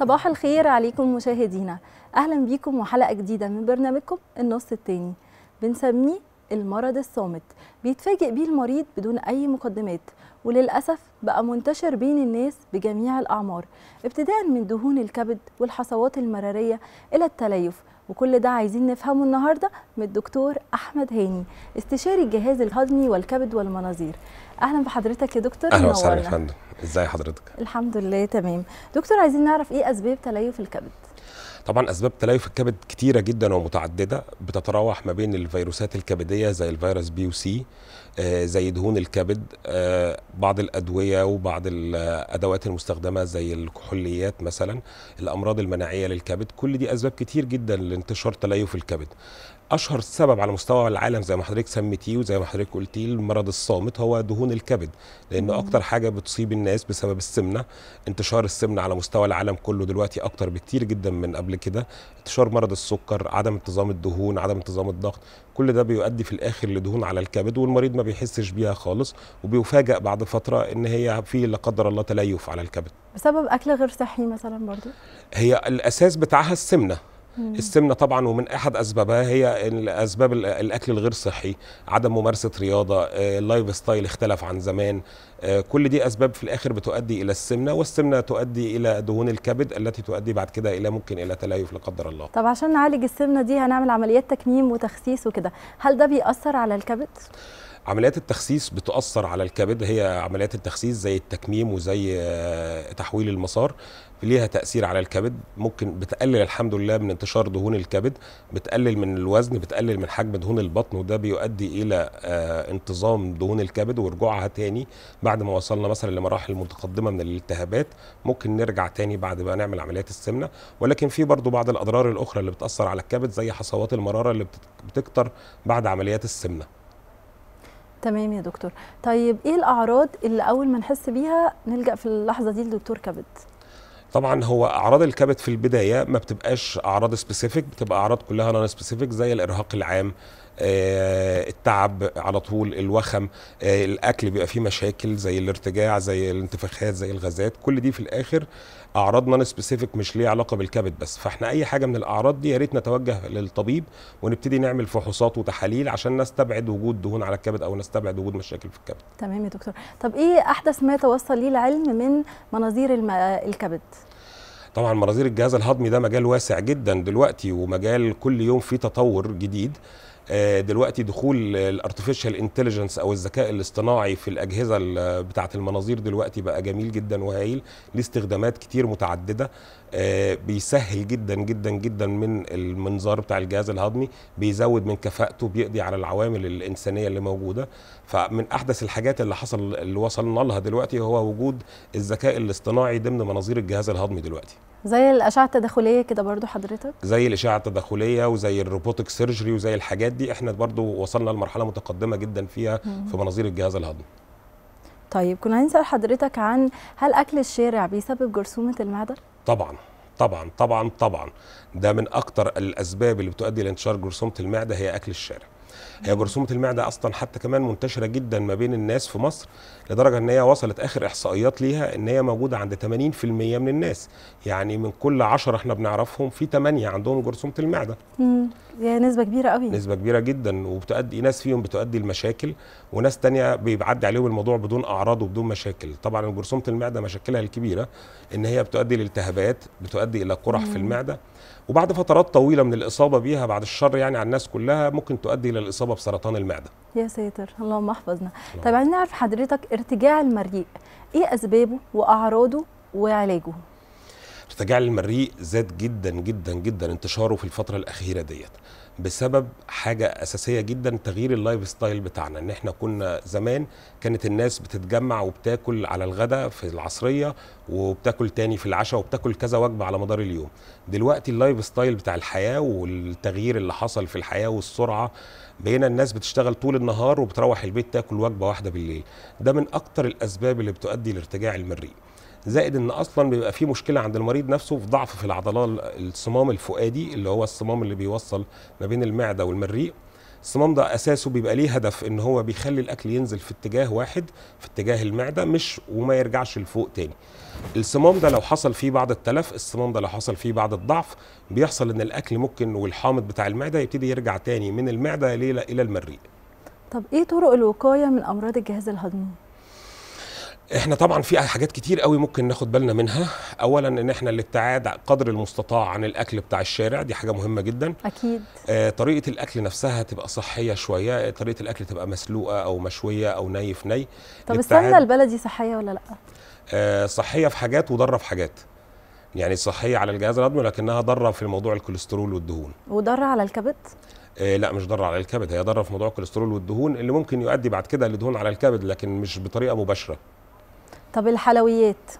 صباح الخير عليكم مشاهدينا اهلا بيكم وحلقه جديده من برنامجكم النص التاني بنسميه المرض الصامت بيتفاجئ بيه المريض بدون اي مقدمات وللأسف بقى منتشر بين الناس بجميع الأعمار ابتداء من دهون الكبد والحصوات المرارية إلى التليف وكل ده عايزين نفهمه النهاردة من الدكتور أحمد هاني استشاري الجهاز الهضمي والكبد والمناظير أهلا بحضرتك يا دكتور أهلا وسهلا يا فندم إزاي حضرتك؟ الحمد لله تمام دكتور عايزين نعرف إيه أسباب تليف الكبد طبعا اسباب تليف الكبد كتيره جدا ومتعدده بتتراوح ما بين الفيروسات الكبديه زي الفيروس بي وسي آه، زي دهون الكبد آه، بعض الادويه وبعض الادوات آه، المستخدمه زي الكحوليات مثلا الامراض المناعيه للكبد كل دي اسباب كتير جدا لانتشار تليف الكبد اشهر سبب على مستوى العالم زي ما حضرتك سميتيه وزي ما حضرتك قلتيه المرض الصامت هو دهون الكبد لان اكتر حاجه بتصيب الناس بسبب السمنه انتشار السمنه على مستوى العالم كله دلوقتي اكتر بكتير جدا من قبل كده انتشار مرض السكر عدم انتظام الدهون عدم انتظام الضغط كل ده بيؤدي في الاخر لدهون على الكبد والمريض ما بيحسش بيها خالص وبيفاجئ بعد فتره ان هي في لا قدر الله تليف على الكبد بسبب اكل غير صحي مثلا برضو هي الاساس بتاعها السمنه السمنه طبعا ومن احد اسبابها هي اسباب الاكل الغير صحي عدم ممارسه رياضه اللايف آه، ستايل اختلف عن زمان آه، كل دي اسباب في الاخر بتؤدي الى السمنه والسمنه تؤدي الى دهون الكبد التي تؤدي بعد كده الى ممكن الى تليف لا قدر الله طب عشان نعالج السمنه دي هنعمل عمليات تكميم وتخسيس وكده هل ده بيأثر على الكبد عمليات التخسيس بتأثر على الكبد هي عمليات التخسيس زي التكميم وزي آه، تحويل المسار ليها تاثير على الكبد ممكن بتقلل الحمد لله من انتشار دهون الكبد بتقلل من الوزن بتقلل من حجم دهون البطن وده بيؤدي الى آه، انتظام دهون الكبد ورجوعها تاني بعد ما وصلنا مثلا لمراحل متقدمه من الالتهابات ممكن نرجع تاني بعد ما نعمل عمليات السمنه ولكن في برضو بعض الاضرار الاخرى اللي بتاثر على الكبد زي حصوات المراره اللي بتكتر بعد عمليات السمنه تمام يا دكتور طيب ايه الاعراض اللي اول ما نحس بيها نلجا في اللحظه دي لدكتور كبد طبعا هو اعراض الكبد في البدايه ما بتبقاش اعراض سبيسيفيك بتبقى اعراض كلها نون سبيسيفيك زي الارهاق العام آه، التعب على طول الوخم آه، الاكل بيبقى فيه مشاكل زي الارتجاع زي الانتفاخات زي الغازات كل دي في الاخر اعراض نون سبيسيفيك مش ليها علاقه بالكبد بس فاحنا اي حاجه من الاعراض دي يا ريت نتوجه للطبيب ونبتدي نعمل فحوصات وتحاليل عشان نستبعد وجود دهون على الكبد او نستبعد وجود مشاكل في الكبد تمام يا دكتور طب ايه احدث ما توصل ليه العلم من مناظير الكبد طبعا مناظير الجهاز الهضمي ده مجال واسع جدا دلوقتي ومجال كل يوم فيه تطور جديد آه، دلوقتي دخول الارتفيشال انتليجنس او الذكاء الاصطناعي في الاجهزه بتاعه المناظير دلوقتي بقى جميل جدا وهايل لاستخدامات كتير متعدده آه، بيسهل جدا جدا جدا من المنظار بتاع الجهاز الهضمي بيزود من كفاءته بيقضي على العوامل الانسانيه اللي موجوده فمن احدث الحاجات اللي حصل اللي وصلنا لها دلوقتي هو وجود الذكاء الاصطناعي ضمن مناظير الجهاز الهضمي دلوقتي زي الاشعه التداخليه كده برضو حضرتك زي الاشعه التداخليه وزي الروبوتك سيرجري وزي الحاجات دي احنا برضو وصلنا لمرحله متقدمه جدا فيها مم. في مناظير الجهاز الهضمي طيب كنا عايزين نسال حضرتك عن هل اكل الشارع بيسبب جرثومه المعده طبعا طبعا طبعا طبعا ده من اكتر الاسباب اللي بتؤدي لانتشار جرثومه المعده هي اكل الشارع هي جرثومه المعده اصلا حتى كمان منتشره جدا ما بين الناس في مصر لدرجه ان هي وصلت اخر احصائيات ليها ان هي موجوده عند 80% من الناس يعني من كل 10 احنا بنعرفهم في 8 عندهم جرثومه المعده امم نسبه كبيره قوي نسبه كبيره جدا وبتؤدي ناس فيهم بتؤدي المشاكل وناس تانية بيعدي عليهم الموضوع بدون اعراض وبدون مشاكل طبعا جرثومه المعده مشاكلها الكبيره ان هي بتؤدي لالتهابات بتؤدي الى قرح في المعده وبعد فترات طويله من الاصابه بيها بعد الشر يعني على الناس كلها ممكن تؤدي الى الاصابه بسبب سرطان المعده يا ساتر اللهم احفظنا الله. طيب عايزين نعرف حضرتك ارتجاع المريء ايه اسبابه واعراضه وعلاجه ارتجاع المريء زاد جدا جدا جدا انتشاره في الفتره الاخيره ديت بسبب حاجه اساسيه جدا تغيير اللايف ستايل بتاعنا ان احنا كنا زمان كانت الناس بتتجمع وبتاكل على الغداء في العصريه وبتاكل تاني في العشاء وبتاكل كذا وجبه على مدار اليوم دلوقتي اللايف ستايل بتاع الحياه والتغيير اللي حصل في الحياه والسرعه بقينا الناس بتشتغل طول النهار وبتروح البيت تاكل وجبه واحده بالليل ده من اكتر الاسباب اللي بتؤدي لارتجاع المريء زائد ان اصلا بيبقى في مشكله عند المريض نفسه في ضعف في العضلات الصمام الفؤادي اللي هو الصمام اللي بيوصل ما بين المعده والمريء الصمام ده اساسه بيبقى ليه هدف ان هو بيخلي الاكل ينزل في اتجاه واحد في اتجاه المعده مش وما يرجعش لفوق تاني الصمام ده لو حصل فيه بعض التلف الصمام ده لو حصل فيه بعض الضعف بيحصل ان الاكل ممكن والحامض بتاع المعده يبتدي يرجع تاني من المعده الى المريء طب ايه طرق الوقايه من امراض الجهاز الهضمي احنا طبعا في حاجات كتير قوي ممكن ناخد بالنا منها اولا ان احنا الابتعاد قدر المستطاع عن الاكل بتاع الشارع دي حاجه مهمه جدا اكيد آه طريقه الاكل نفسها تبقى صحيه شويه طريقه الاكل تبقى مسلوقه او مشويه او ني في ني طب السمنه البلدي صحيه ولا لا آه صحيه في حاجات وضاره في حاجات يعني صحيه على الجهاز الهضمي لكنها ضاره في موضوع الكوليسترول والدهون وضاره على الكبد إيه لا مش ضرر على الكبد هي ضرر في موضوع الكوليسترول والدهون اللي ممكن يؤدي بعد كده لدهون على الكبد لكن مش بطريقه مباشره طب الحلويات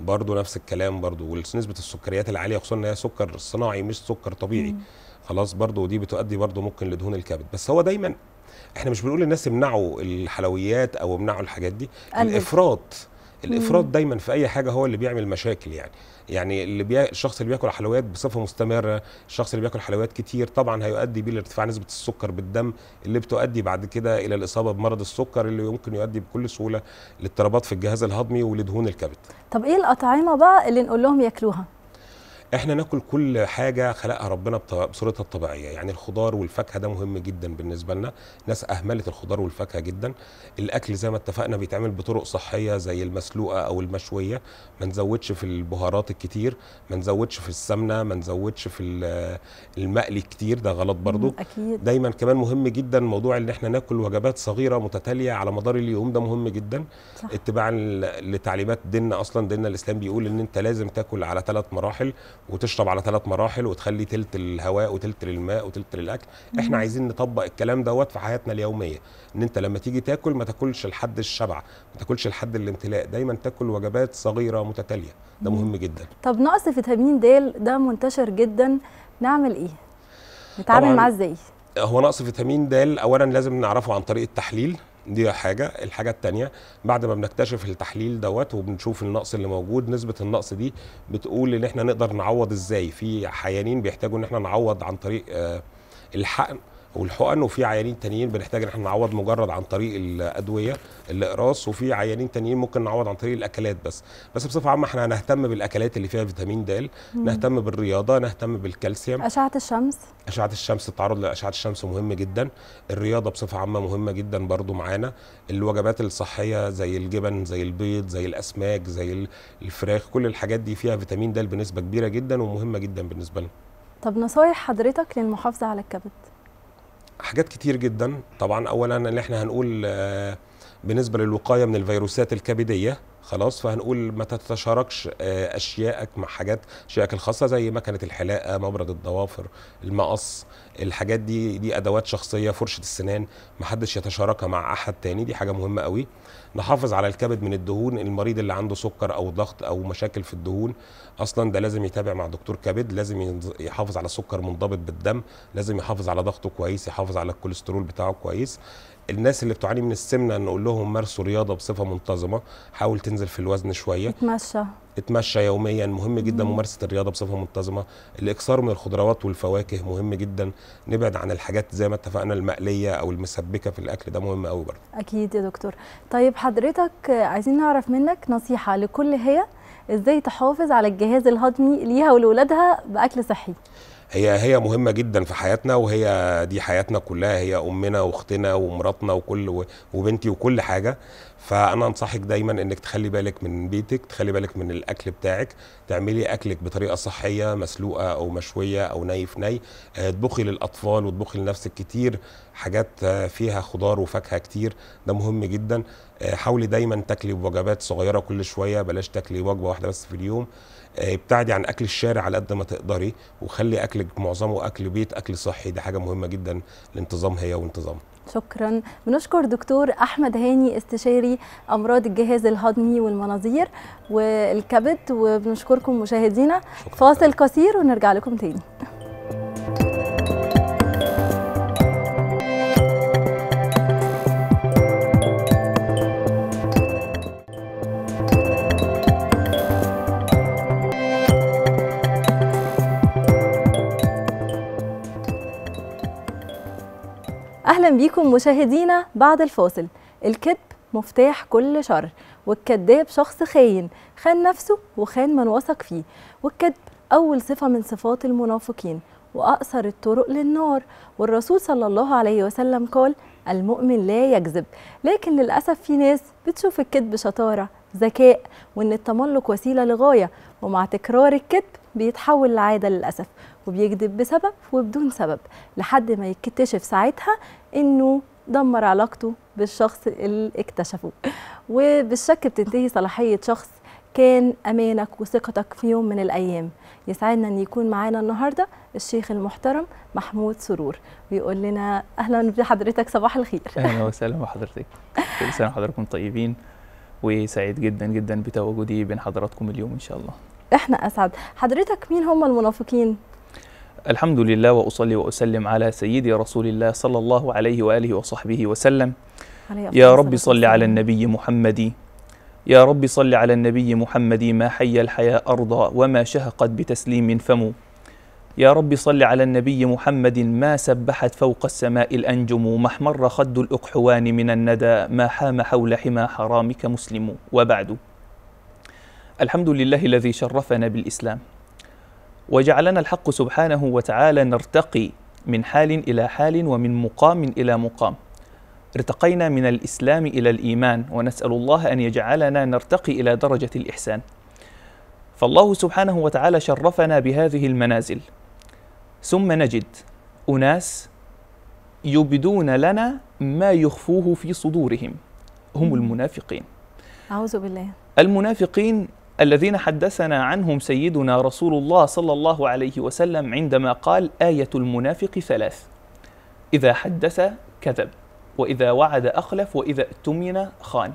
برضه نفس الكلام برضه ونسبه السكريات العاليه خصوصا ان هي سكر صناعي مش سكر طبيعي مم. خلاص برضه دي بتؤدي برضه ممكن لدهون الكبد بس هو دايما احنا مش بنقول للناس امنعوا الحلويات او امنعوا الحاجات دي الافراط الافراط دايما في اي حاجه هو اللي بيعمل مشاكل يعني يعني اللي بي... الشخص اللي بياكل حلويات بصفه مستمره الشخص اللي بياكل حلويات كتير طبعا هيؤدي بيه لارتفاع نسبه السكر بالدم اللي بتؤدي بعد كده الى الاصابه بمرض السكر اللي يمكن يؤدي بكل سهوله لاضطرابات في الجهاز الهضمي ولدهون الكبد طب ايه الاطعمه بقى اللي نقول لهم ياكلوها احنا ناكل كل حاجه خلقها ربنا بصورتها الطبيعيه يعني الخضار والفاكهه ده مهم جدا بالنسبه لنا ناس اهملت الخضار والفاكهه جدا الاكل زي ما اتفقنا بيتعمل بطرق صحيه زي المسلوقه او المشويه ما نزودش في البهارات الكتير ما نزودش في السمنه ما نزودش في المقلي كتير ده غلط برضو أكيد. دايما كمان مهم جدا موضوع ان احنا ناكل وجبات صغيره متتاليه على مدار اليوم ده مهم جدا صح. اتباعا لتعليمات ديننا اصلا ديننا الاسلام بيقول ان انت لازم تاكل على ثلاث مراحل وتشرب على ثلاث مراحل وتخلي تلت الهواء وتلت للماء وتلت للاكل مم. احنا عايزين نطبق الكلام دوت في حياتنا اليوميه ان انت لما تيجي تاكل ما تاكلش لحد الشبع ما تاكلش لحد الامتلاء دايما تاكل وجبات صغيره متتاليه ده مهم جدا طب نقص فيتامين د ده منتشر جدا نعمل ايه نتعامل معاه ازاي هو نقص فيتامين د اولا لازم نعرفه عن طريق التحليل دي حاجه الحاجه الثانيه بعد ما بنكتشف التحليل دوت وبنشوف النقص اللي موجود نسبه النقص دي بتقول ان احنا نقدر نعوض ازاي في حيانين بيحتاجوا ان احنا نعوض عن طريق آه، الحقن والحقن وفي عيانين تانيين بنحتاج ان احنا نعوض مجرد عن طريق الادويه الاقراص وفي عيانين تانيين ممكن نعوض عن طريق الاكلات بس بس بصفه عامه احنا هنهتم بالاكلات اللي فيها فيتامين د نهتم بالرياضه نهتم بالكالسيوم اشعه الشمس اشعه الشمس التعرض لاشعه الشمس مهم جدا الرياضه بصفه عامه مهمه جدا برضو معانا الوجبات الصحيه زي الجبن زي البيض زي الاسماك زي الفراخ كل الحاجات دي فيها فيتامين د بنسبه كبيره جدا ومهمه جدا بالنسبه لنا طب نصايح حضرتك للمحافظه على الكبد حاجات كتير جدا طبعا اولا ان احنا هنقول آه، بالنسبه للوقايه من الفيروسات الكبديه خلاص فهنقول ما تتشاركش آه، اشيائك مع حاجات اشيائك الخاصه زي مكنه الحلاقه مبرد الضوافر المقص الحاجات دي دي ادوات شخصيه فرشه السنان ما حدش يتشاركها مع احد تاني دي حاجه مهمه قوي نحافظ على الكبد من الدهون المريض اللي عنده سكر او ضغط او مشاكل في الدهون اصلا ده لازم يتابع مع دكتور كبد لازم يحافظ على سكر منضبط بالدم لازم يحافظ على ضغطه كويس يحافظ على الكوليسترول بتاعه كويس الناس اللي بتعاني من السمنه نقول لهم مارسوا رياضه بصفه منتظمه حاول تنزل في الوزن شويه اتمشى اتمشى يوميا مهم جدا مم. ممارسه الرياضه بصفه منتظمه الاكثار من الخضروات والفواكه مهم جدا نبعد عن الحاجات زي ما اتفقنا المقليه او المسبكه في الاكل ده مهم قوي برضه اكيد يا دكتور طيب حضرتك عايزين نعرف منك نصيحه لكل هي ازاي تحافظ على الجهاز الهضمي ليها ولولادها باكل صحي هي هي مهمه جدا في حياتنا وهي دي حياتنا كلها هي امنا واختنا ومراتنا وكل وبنتي وكل حاجه فانا انصحك دايما انك تخلي بالك من بيتك تخلي بالك من الاكل بتاعك تعملي اكلك بطريقه صحيه مسلوقه او مشويه او ني في ني آه، اطبخي للاطفال واطبخي لنفسك كتير حاجات آه، فيها خضار وفاكهه كتير ده مهم جدا آه، حاولي دايما تاكلي بوجبات صغيره كل شويه بلاش تاكلي وجبه واحده بس في اليوم آه، ابتعدي عن اكل الشارع على قد ما تقدري وخلي اكلك معظمه اكل بيت اكل صحي دي حاجه مهمه جدا لانتظام هي وانتظام شكرا بنشكر دكتور احمد هاني استشاري امراض الجهاز الهضمي والمناظير والكبد وبنشكركم مشاهدينا فاصل قصير ونرجع لكم تاني أهلا بيكم مشاهدينا بعد الفاصل الكذب مفتاح كل شر والكذاب شخص خاين خان نفسه وخان من وثق فيه والكذب أول صفة من صفات المنافقين وأقصر الطرق للنار والرسول صلى الله عليه وسلم قال المؤمن لا يكذب لكن للأسف في ناس بتشوف الكذب شطارة ذكاء وإن التملق وسيلة لغاية ومع تكرار الكذب بيتحول لعادة للأسف وبيكذب بسبب وبدون سبب لحد ما يكتشف ساعتها انه دمر علاقته بالشخص اللي اكتشفه وبالشك بتنتهي صلاحيه شخص كان امانك وثقتك في يوم من الايام يسعدنا ان يكون معانا النهارده الشيخ المحترم محمود سرور بيقول لنا اهلا بحضرتك صباح الخير اهلا وسهلا بحضرتك كل سنه وحضراتكم طيبين وسعيد جدا جدا بتواجدي بين حضراتكم اليوم ان شاء الله احنا اسعد حضرتك مين هم المنافقين الحمد لله وأصلي وأسلم على سيدي رسول الله صلى الله عليه وآله وصحبه وسلم يا رب صل على النبي محمد يا رب صل على النبي محمد ما حي الحياة أرضى وما شهقت بتسليم فم يا رب صل على النبي محمد ما سبحت فوق السماء الأنجم ما احمر خد الأقحوان من الندى ما حام حول حمى حرامك مسلم وبعد الحمد لله الذي شرفنا بالإسلام وجعلنا الحق سبحانه وتعالى نرتقي من حال الى حال ومن مقام الى مقام ارتقينا من الاسلام الى الايمان ونسال الله ان يجعلنا نرتقي الى درجه الاحسان فالله سبحانه وتعالى شرفنا بهذه المنازل ثم نجد اناس يبدون لنا ما يخفوه في صدورهم هم المنافقين أعوذ بالله المنافقين الذين حدثنا عنهم سيدنا رسول الله صلى الله عليه وسلم عندما قال آية المنافق ثلاث إذا حدث كذب وإذا وعد أخلف وإذا اؤتمن خان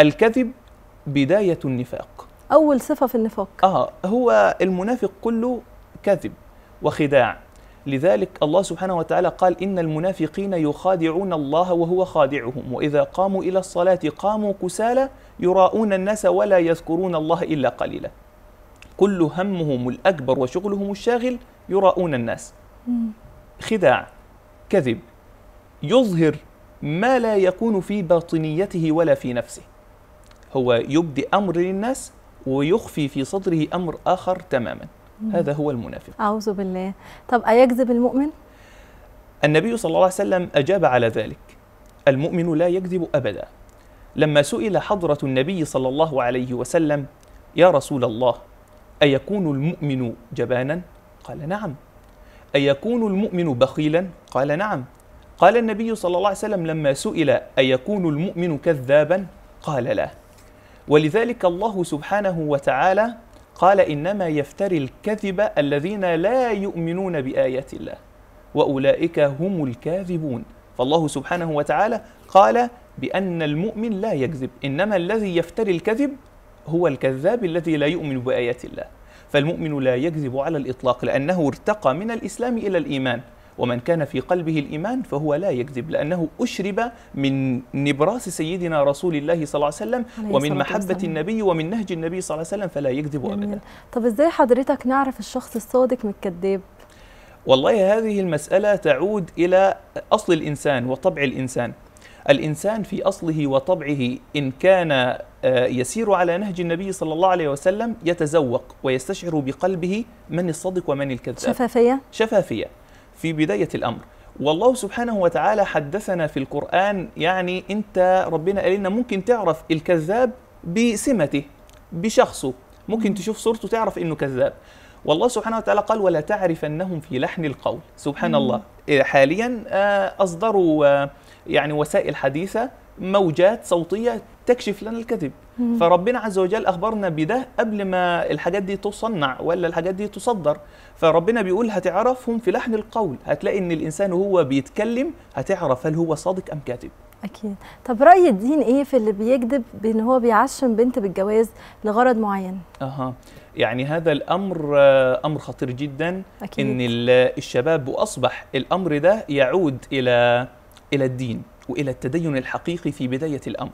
الكذب بداية النفاق أول صفة في النفاق آه هو المنافق كله كذب وخداع لذلك الله سبحانه وتعالى قال إن المنافقين يخادعون الله وهو خادعهم وإذا قاموا إلى الصلاة قاموا كسالى يراؤون الناس ولا يذكرون الله إلا قليلا كل همهم الأكبر وشغلهم الشاغل يراؤون الناس خداع كذب يظهر ما لا يكون في باطنيته ولا في نفسه هو يبدي أمر للناس ويخفي في صدره أمر آخر تماماً هذا هو المنافق أعوذ بالله طب أيكذب المؤمن؟ النبي صلى الله عليه وسلم أجاب على ذلك المؤمن لا يكذب أبدا لما سئل حضرة النبي صلى الله عليه وسلم يا رسول الله أيكون المؤمن جبانا؟ قال نعم أيكون المؤمن بخيلا؟ قال نعم قال النبي صلى الله عليه وسلم لما سئل أيكون المؤمن كذابا؟ قال لا ولذلك الله سبحانه وتعالى قال إنما يفتري الكذب الذين لا يؤمنون بآيات الله وأولئك هم الكاذبون فالله سبحانه وتعالى قال بأن المؤمن لا يكذب إنما الذي يفتري الكذب هو الكذاب الذي لا يؤمن بآيات الله فالمؤمن لا يكذب على الإطلاق لأنه ارتقى من الإسلام إلى الإيمان ومن كان في قلبه الإيمان فهو لا يكذب لأنه أشرب من نبراس سيدنا رسول الله صلى الله عليه وسلم ومن محبة النبي ومن نهج النبي صلى الله عليه وسلم فلا يكذب أبدا طب إزاي حضرتك نعرف الشخص الصادق من الكذاب؟ والله هذه المسألة تعود إلى أصل الإنسان وطبع الإنسان الإنسان في أصله وطبعه إن كان آه، يسير على نهج النبي صلى الله عليه وسلم يتزوق ويستشعر بقلبه من الصدق ومن الكذاب شفافية شفافية في بداية الأمر والله سبحانه وتعالى حدثنا في القرآن يعني أنت ربنا قال لنا ممكن تعرف الكذاب بسمته بشخصه ممكن تشوف صورته تعرف انه كذاب والله سبحانه وتعالى قال ولا تعرفنهم في لحن القول سبحان مم. الله إيه، حاليا آه، اصدروا آه، يعني وسائل حديثه موجات صوتيه تكشف لنا الكذب فربنا عز وجل أخبرنا بده قبل ما الحاجات دي تصنع ولا الحاجات دي تصدر فربنا بيقول هتعرفهم في لحن القول هتلاقي إن الإنسان وهو بيتكلم هتعرف هل هو صادق أم كاتب أكيد طب رأي الدين إيه في اللي بيكذب بأن هو بيعشم بنت بالجواز لغرض معين؟ أها يعني هذا الأمر أمر خطير جدا أكيد. إن الشباب وأصبح الأمر ده يعود إلى إلى الدين وإلى التدين الحقيقي في بداية الأمر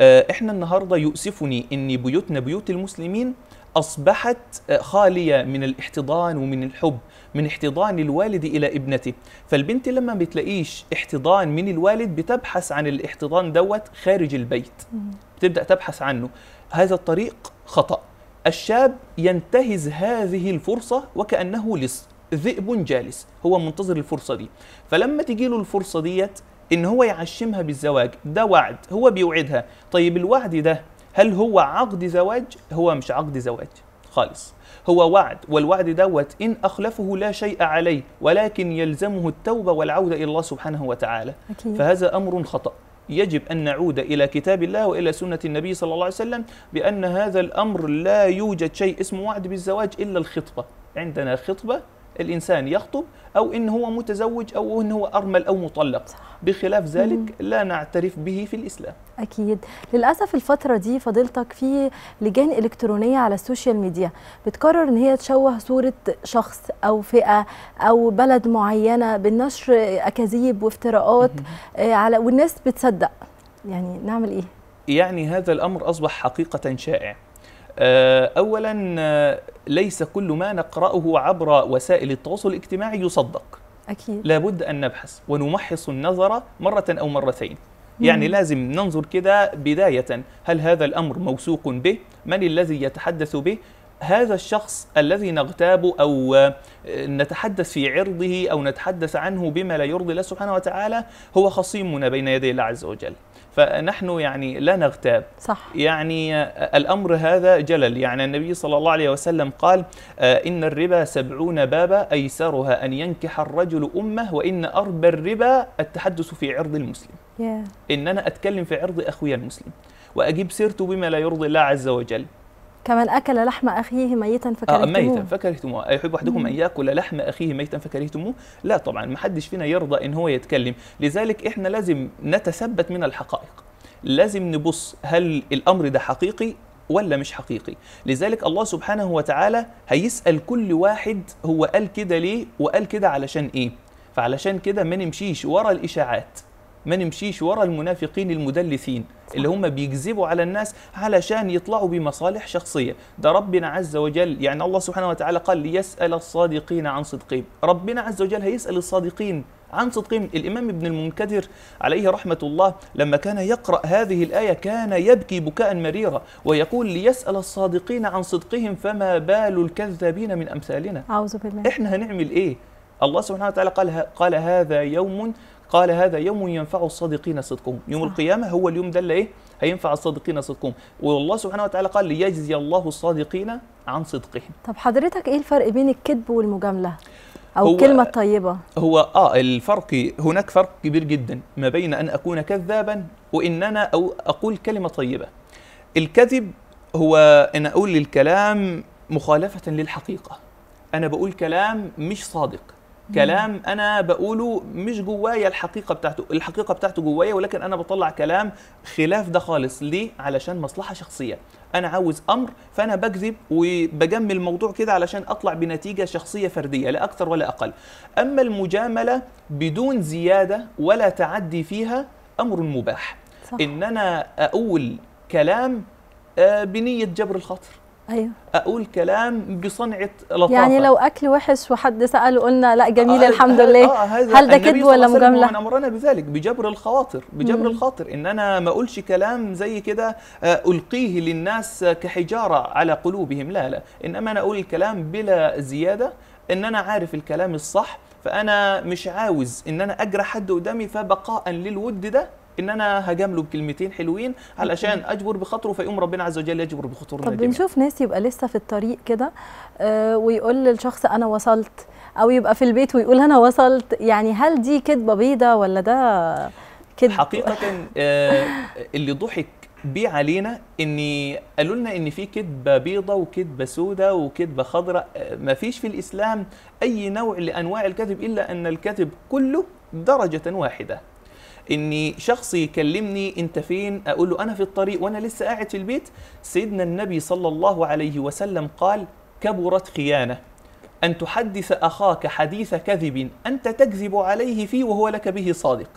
آه، احنا النهارده يؤسفني ان بيوتنا بيوت المسلمين اصبحت آه، خاليه من الاحتضان ومن الحب من احتضان الوالد الى ابنته فالبنت لما بتلاقيش احتضان من الوالد بتبحث عن الاحتضان دوت خارج البيت بتبدا تبحث عنه هذا الطريق خطا الشاب ينتهز هذه الفرصه وكانه لص ذئب جالس هو منتظر الفرصه دي فلما تجي له الفرصه ديت ان هو يعشمها بالزواج ده وعد هو بيوعدها طيب الوعد ده هل هو عقد زواج هو مش عقد زواج خالص هو وعد والوعد دوت إن أخلفه لا شيء عليه ولكن يلزمه التوبة والعودة إلى الله سبحانه وتعالى أكيد. فهذا أمر خطأ يجب أن نعود إلى كتاب الله وإلى سنة النبي صلى الله عليه وسلم بأن هذا الأمر لا يوجد شيء اسمه وعد بالزواج إلا الخطبة عندنا خطبة الإنسان يخطب أو إن هو متزوج أو إن هو أرمل أو مطلق بخلاف ذلك لا نعترف به في الإسلام أكيد للأسف الفترة دي فضيلتك في لجان إلكترونية على السوشيال ميديا بتقرر إن هي تشوه صورة شخص أو فئة أو بلد معينة بالنشر أكاذيب وافتراءات آه، على والناس بتصدق يعني نعمل إيه؟ يعني هذا الأمر أصبح حقيقة شائع آه، اولا آه، ليس كل ما نقراه عبر وسائل التواصل الاجتماعي يصدق اكيد لابد ان نبحث ونمحص النظر مره او مرتين يعني لازم ننظر كده بداية هل هذا الأمر موثوق به؟ من الذي يتحدث به؟ هذا الشخص الذي نغتاب أو آه، نتحدث في عرضه أو نتحدث عنه بما لا يرضي الله سبحانه وتعالى هو خصيمنا بين يدي الله عز وجل فنحن يعني لا نغتاب صح يعني آه، الأمر هذا جلل يعني النبي صلى الله عليه وسلم قال آه، إن الربا سبعون بابا أيسرها أن ينكح الرجل أمه وإن أربى الربا التحدث في عرض المسلم yeah. إن أنا أتكلم في عرض أخويا المسلم وأجيب سيرته بما لا يرضي الله عز وجل كمن أكل لحم أخيه ميتا آه، فكرهتموه آه ميتا فكرهتموه أيحب أحدكم أن يأكل لحم أخيه ميتا فكرهتموه لا طبعا ما حدش فينا يرضى إن هو يتكلم لذلك إحنا لازم نتثبت من الحقائق لازم نبص هل الأمر ده حقيقي ولا مش حقيقي لذلك الله سبحانه وتعالى هيسأل كل واحد هو قال كده ليه وقال كده علشان إيه فعلشان كده ما نمشيش ورا الإشاعات ما نمشيش ورا المنافقين المدلسين اللي هم بيكذبوا على الناس علشان يطلعوا بمصالح شخصية ده ربنا عز وجل يعني الله سبحانه وتعالى قال ليسأل الصادقين عن صدقهم ربنا عز وجل هيسأل الصادقين عن صدقهم الإمام ابن المنكدر عليه رحمة الله لما كان يقرأ هذه الآية كان يبكي بكاء مريرا ويقول ليسأل الصادقين عن صدقهم فما بال الكذابين من أمثالنا أعوذ بالله إحنا هنعمل إيه الله سبحانه وتعالى قال, قال هذا يوم قال هذا يوم ينفع الصادقين صدقهم يوم القيامة هو اليوم ده اللي إيه هينفع الصادقين صدقهم والله سبحانه وتعالى قال ليجزي الله الصادقين عن صدقهم طب حضرتك إيه الفرق بين الكذب والمجاملة؟ أو الكلمة الطيبة هو آه الفرق هناك فرق كبير جدا ما بين أن أكون كذابا وان انا أو أقول كلمة طيبة الكذب هو أن أقول الكلام مخالفة للحقيقة أنا بقول كلام مش صادق كلام انا بقوله مش جوايا الحقيقه بتاعته الحقيقه بتاعته جوايا ولكن انا بطلع كلام خلاف ده خالص ليه علشان مصلحه شخصيه انا عاوز امر فانا بكذب وبجمل الموضوع كده علشان اطلع بنتيجه شخصيه فرديه لا اكثر ولا اقل اما المجامله بدون زياده ولا تعدي فيها امر مباح صح. ان انا اقول كلام آه، بنيه جبر الخاطر أيوه. اقول كلام بصنعه لطافه يعني لو اكل وحش وحد ساله قلنا لا آه، جميل آه الحمد لله آه هل ده كذب ولا مجامله امرنا بذلك بجبر الخواطر بجبر مم. الخاطر ان انا ما اقولش كلام زي كده آه، القيه للناس كحجاره على قلوبهم لا لا انما انا اقول الكلام بلا زياده ان انا عارف الكلام الصح فانا مش عاوز ان انا اجرح حد قدامي فبقاء للود ده ان انا هجامله بكلمتين حلوين علشان اجبر بخاطره فيقوم ربنا عز وجل يجبر بخاطرنا طب بنشوف ناس يبقى لسه في الطريق كده آه، ويقول للشخص انا وصلت او يبقى في البيت ويقول انا وصلت يعني هل دي كذبه بيضه ولا ده كذب حقيقه آه، اللي ضحك بيه علينا ان قالوا لنا ان في كذبه بيضه وكذبه سوداء وكذبه خضراء آه، ما فيش في الاسلام اي نوع لانواع الكذب الا ان الكذب كله درجه واحده اني شخص يكلمني انت فين اقول له انا في الطريق وانا لسه قاعد في البيت سيدنا النبي صلى الله عليه وسلم قال كبرت خيانه ان تحدث اخاك حديث كذب انت تكذب عليه فيه وهو لك به صادق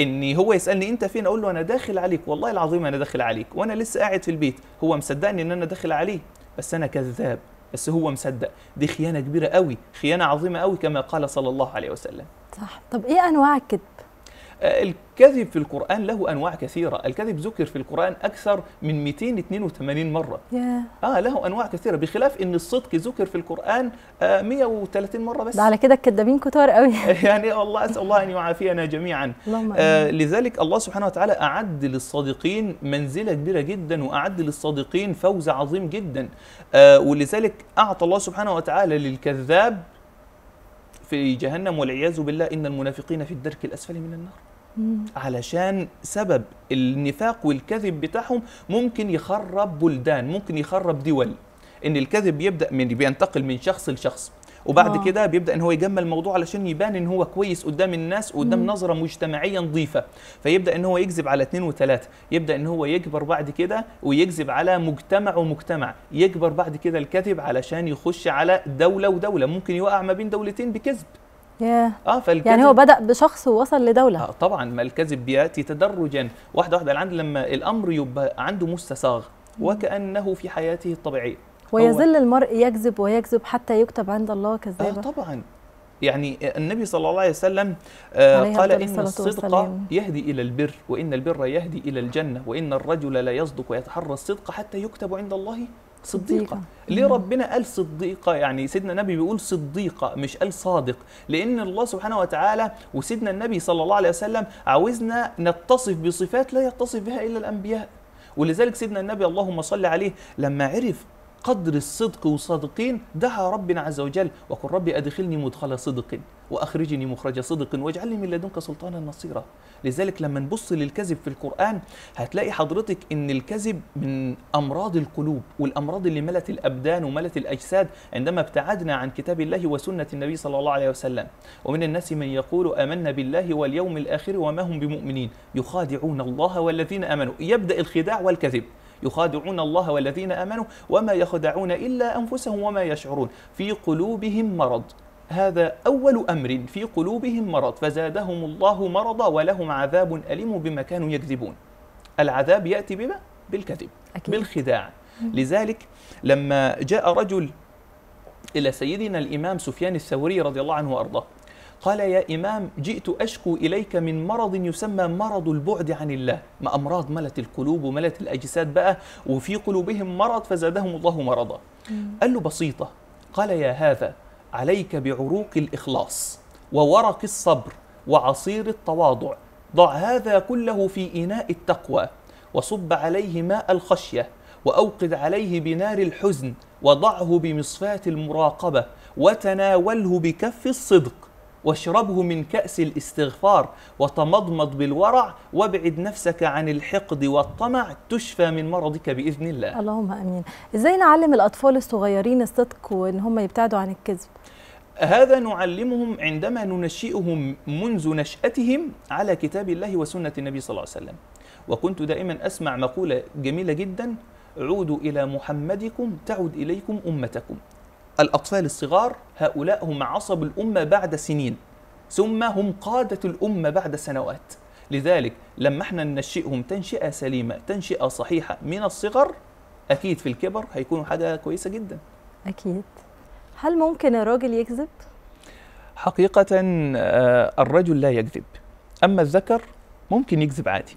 اني هو يسالني انت فين اقول له انا داخل عليك والله العظيم انا داخل عليك وانا لسه قاعد في البيت هو مصدقني ان انا داخل عليه بس انا كذاب بس هو مصدق دي خيانه كبيره قوي خيانه عظيمه قوي كما قال صلى الله عليه وسلم صح طب ايه انواع الكذب الكذب في القرآن له أنواع كثيرة الكذب ذكر في القرآن أكثر من 282 مرة yeah. آه له أنواع كثيرة بخلاف أن الصدق ذكر في القرآن آه 130 مرة بس ده على كده الكذابين كتار قوي يعني الله أسأل الله أن يعافينا جميعا آه لذلك الله سبحانه وتعالى أعد للصادقين منزلة كبيرة جدا وأعد للصادقين فوز عظيم جدا آه ولذلك أعطى الله سبحانه وتعالى للكذاب في جهنم والعياذ بالله إن المنافقين في الدرك الأسفل من النار علشان سبب النفاق والكذب بتاعهم ممكن يخرب بلدان ممكن يخرب دول ان الكذب بيبدا من بينتقل من شخص لشخص وبعد آه. كده بيبدا ان هو يجمل الموضوع علشان يبان ان هو كويس قدام الناس وقدام نظره مجتمعيه نظيفه فيبدا ان هو يكذب على اثنين وثلاثه يبدا ان هو يكبر بعد كده ويكذب على مجتمع ومجتمع يكبر بعد كده الكذب علشان يخش على دوله ودوله ممكن يوقع ما بين دولتين بكذب اه فالكذب يعني هو بدا بشخص ووصل لدوله آه طبعا ما الكذب بياتي تدرجا واحده واحده لعند لما الامر يبقى عنده مستساغ وكانه في حياته الطبيعيه ويظل المرء يكذب ويكذب حتى يكتب عند الله كذابا آه طبعا يعني النبي صلى الله عليه وسلم آه قال إن الصدق يهدي إلى البر وإن البر يهدي إلى الجنة وإن الرجل لا يصدق ويتحرى الصدق حتى يكتب عند الله صديقة ليه ربنا قال صديقة يعني سيدنا النبي بيقول صديقة مش قال صادق لأن الله سبحانه وتعالى وسيدنا النبي صلى الله عليه وسلم عاوزنا نتصف بصفات لا يتصف بها إلا الأنبياء ولذلك سيدنا النبي اللهم صل عليه لما عرف قدر الصدق وصادقين دعا ربنا عز وجل وقل ربي أدخلني مدخل صدق وأخرجني مخرج صدق واجعلني من لدنك سلطانا نصيرا لذلك لما نبص للكذب في القرآن هتلاقي حضرتك إن الكذب من أمراض القلوب والأمراض اللي ملت الأبدان وملت الأجساد عندما ابتعدنا عن كتاب الله وسنة النبي صلى الله عليه وسلم ومن الناس من يقول آمنا بالله واليوم الآخر وما هم بمؤمنين يخادعون الله والذين آمنوا يبدأ الخداع والكذب يخادعون الله والذين آمنوا وما يخدعون إلا أنفسهم وما يشعرون في قلوبهم مرض هذا أول أمر في قلوبهم مرض فزادهم الله مرضا ولهم عذاب أليم بما كانوا يكذبون العذاب يأتي بما؟ بالكذب أكيد. بالخداع لذلك لما جاء رجل إلى سيدنا الإمام سفيان الثوري رضي الله عنه وأرضاه قال يا إمام جئت أشكو إليك من مرض يسمى مرض البعد عن الله ما أمراض ملت القلوب وملت الأجساد بقى وفي قلوبهم مرض فزادهم الله مرضا قال له بسيطة قال يا هذا عليك بعروق الإخلاص وورق الصبر وعصير التواضع ضع هذا كله في إناء التقوى وصب عليه ماء الخشية وأوقد عليه بنار الحزن وضعه بمصفاة المراقبة وتناوله بكف الصدق واشربه من كأس الاستغفار وتمضمض بالورع وابعد نفسك عن الحقد والطمع تشفى من مرضك بإذن الله اللهم أمين إزاي نعلم الأطفال الصغيرين الصدق وإن هم يبتعدوا عن الكذب؟ هذا نعلمهم عندما ننشئهم منذ نشأتهم على كتاب الله وسنة النبي صلى الله عليه وسلم وكنت دائما أسمع مقولة جميلة جدا عودوا إلى محمدكم تعود إليكم أمتكم الأطفال الصغار هؤلاء هم عصب الأمة بعد سنين ثم هم قادة الأمة بعد سنوات لذلك لما احنا ننشئهم تنشئة سليمة تنشئة صحيحة من الصغر أكيد في الكبر هيكونوا حاجة كويسة جدا أكيد هل ممكن الراجل يكذب؟ حقيقة آه، الرجل لا يكذب أما الذكر ممكن يكذب عادي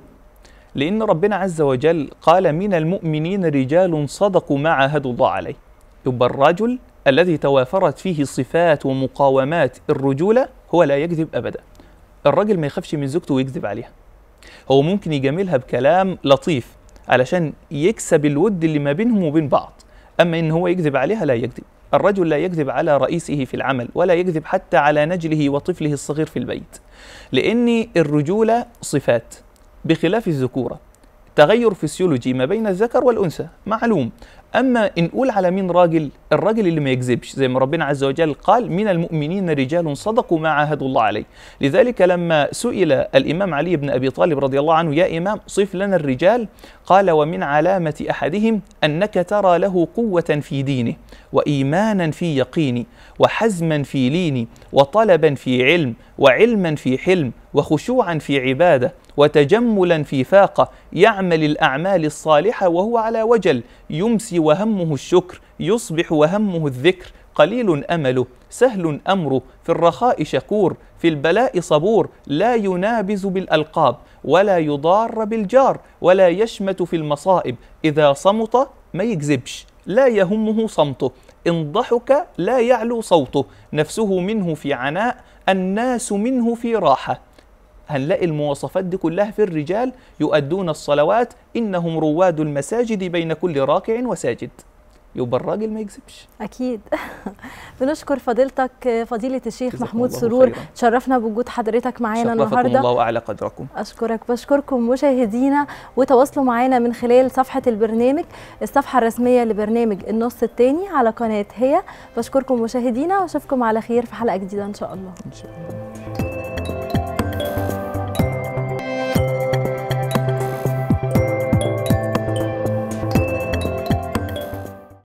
لأن ربنا عز وجل قال من المؤمنين رجال صدقوا ما عاهدوا الله عليه يبقى الرجل الذي توافرت فيه صفات ومقاومات الرجولة هو لا يكذب أبدا الراجل ما يخافش من زوجته ويكذب عليها هو ممكن يجاملها بكلام لطيف علشان يكسب الود اللي ما بينهم وبين بعض أما إن هو يكذب عليها لا يكذب الرجل لا يكذب على رئيسه في العمل ولا يكذب حتى على نجله وطفله الصغير في البيت لأن الرجولة صفات بخلاف الذكورة تغير فسيولوجي ما بين الذكر والانثى معلوم اما ان نقول على مين راجل الراجل اللي ما يكذبش زي ما ربنا عز وجل قال من المؤمنين رجال صدقوا ما عاهدوا الله عليه لذلك لما سئل الامام علي بن ابي طالب رضي الله عنه يا امام صف لنا الرجال قال ومن علامه احدهم انك ترى له قوه في دينه وايمانا في يقيني وحزما في ليني وطلبا في علم وعلما في حلم وخشوعا في عباده وتجملا في فاقة يعمل الأعمال الصالحة وهو على وجل يمسي وهمه الشكر يصبح وهمه الذكر قليل أمله سهل أمره في الرخاء شكور في البلاء صبور لا ينابز بالألقاب ولا يضار بالجار ولا يشمت في المصائب إذا صمت ما يكذبش لا يهمه صمته إن ضحك لا يعلو صوته نفسه منه في عناء الناس منه في راحة هنلاقي المواصفات دي كلها في الرجال يؤدون الصلوات إنهم رواد المساجد بين كل راكع وساجد يبقى الراجل ما يكذبش اكيد بنشكر فضيلتك فضيله الشيخ محمود سرور خيرا. تشرفنا بوجود حضرتك معانا النهارده الله واعلى قدركم اشكرك بشكركم مشاهدينا وتواصلوا معانا من خلال صفحه البرنامج الصفحه الرسميه لبرنامج النص الثاني على قناه هي بشكركم مشاهدينا واشوفكم على خير في حلقه جديده ان شاء الله ان شاء الله